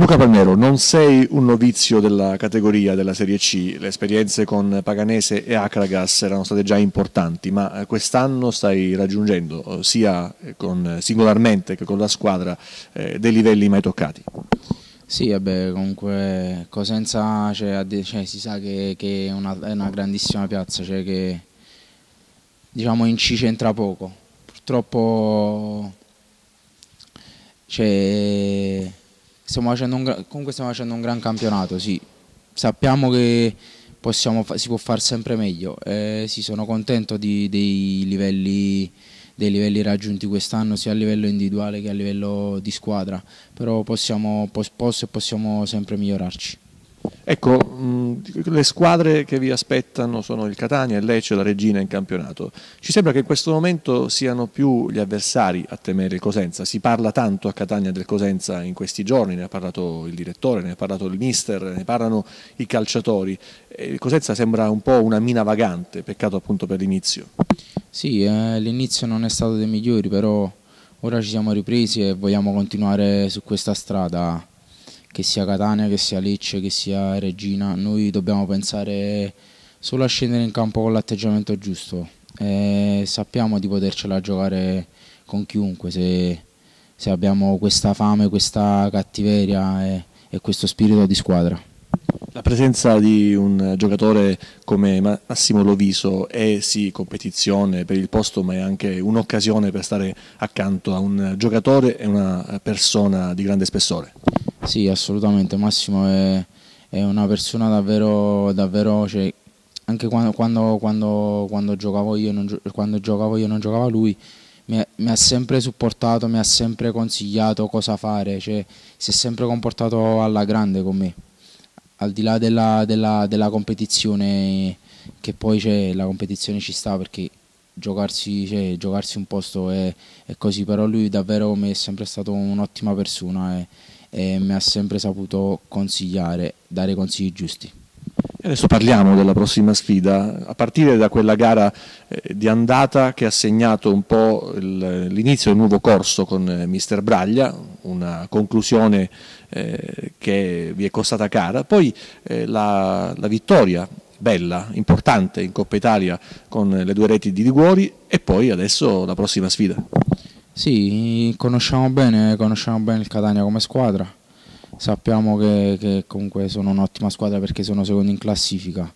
Luca Palmiero, non sei un novizio della categoria della Serie C, le esperienze con Paganese e Acragas erano state già importanti, ma eh, quest'anno stai raggiungendo eh, sia eh, con, singolarmente che con la squadra eh, dei livelli mai toccati. Sì, vabbè, comunque Cosenza cioè, cioè, si sa che, che è, una, è, una, grandissima piazza, cioè che diciamo in C c'entra poco. Purtroppo... Cioè, stiamo un, comunque stiamo facendo un gran campionato, sì. Sappiamo che possiamo, si può fare sempre meglio. Eh, sì, sono contento di, dei, livelli, dei, livelli, raggiunti quest'anno, sia a livello individuale che a livello di squadra, però possiamo, posso e possiamo sempre migliorarci. Ecco, le squadre che vi aspettano sono il Catania, il Lecce e la Regina in campionato. Ci sembra che in questo momento siano più gli avversari a temere il Cosenza. Si parla tanto a Catania del Cosenza in questi giorni, ne ha parlato il direttore, ne ha parlato il mister, ne parlano i calciatori. Eh, il Cosenza sembra un po' una mina vagante, peccato appunto per l'inizio. Sì, eh, l'inizio non è stato dei migliori, però ora ci siamo ripresi e vogliamo continuare su questa strada che sia Catania, che sia Lecce, che sia Regina, noi dobbiamo pensare solo a scendere in campo con l'atteggiamento giusto. E eh, sappiamo di potercela giocare con chiunque se, se abbiamo questa fame, questa cattiveria e, e questo spirito di squadra. La presenza di un giocatore come Massimo Loviso è sì competizione per il posto ma è anche un'occasione per stare accanto a un giocatore e una persona di grande spessore. Sì, assolutamente, Massimo è, è una persona davvero, davvero cioè, anche quando, quando, quando, quando, giocavo io, non, quando giocavo io non giocava lui, mi, mi, ha sempre supportato, mi ha sempre consigliato cosa fare, cioè, si è sempre comportato alla grande con me, al di là della, della, della competizione, che poi cioè, la competizione ci sta perché giocarsi, cioè, giocarsi un posto è, è, così, però lui davvero mi è sempre stato un'ottima persona. È, e mi ha sempre saputo consigliare, dare consigli giusti. E adesso parliamo della prossima sfida, a partire da quella gara eh, di andata che ha segnato un po' l'inizio del nuovo corso con eh, Mister Braglia, una conclusione eh, che vi è costata cara, poi la, la vittoria bella, importante in Coppa Italia con le due reti di Liguori e poi adesso la prossima sfida. Sì, conosciamo bene, conosciamo bene il Catania come squadra, sappiamo che, che comunque sono un'ottima squadra perché sono secondo in classifica.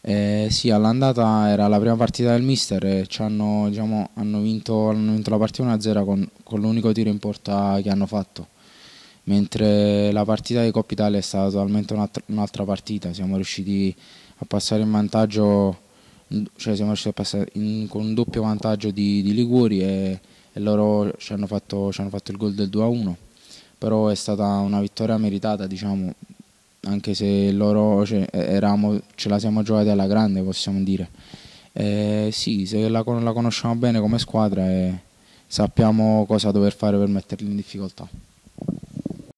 Eh, sì, all'andata era la prima partita del mister e hanno, diciamo, hanno, vinto, hanno, vinto, la partita 1-0 con, con l'unico tiro in porta che hanno fatto mentre la partita di Coppa Italia è stata totalmente un'altra partita, siamo riusciti a passare in vantaggio, cioè siamo riusciti a passare in, con un doppio vantaggio di, di Liguori e e loro ci hanno fatto, ci hanno fatto il gol del 2-1, però è stata una vittoria meritata, diciamo, anche se loro cioè, eravamo, ce la siamo giocati alla grande, possiamo dire. Eh, sì, se la, la conosciamo bene come squadra e sappiamo cosa dover fare per metterli in difficoltà.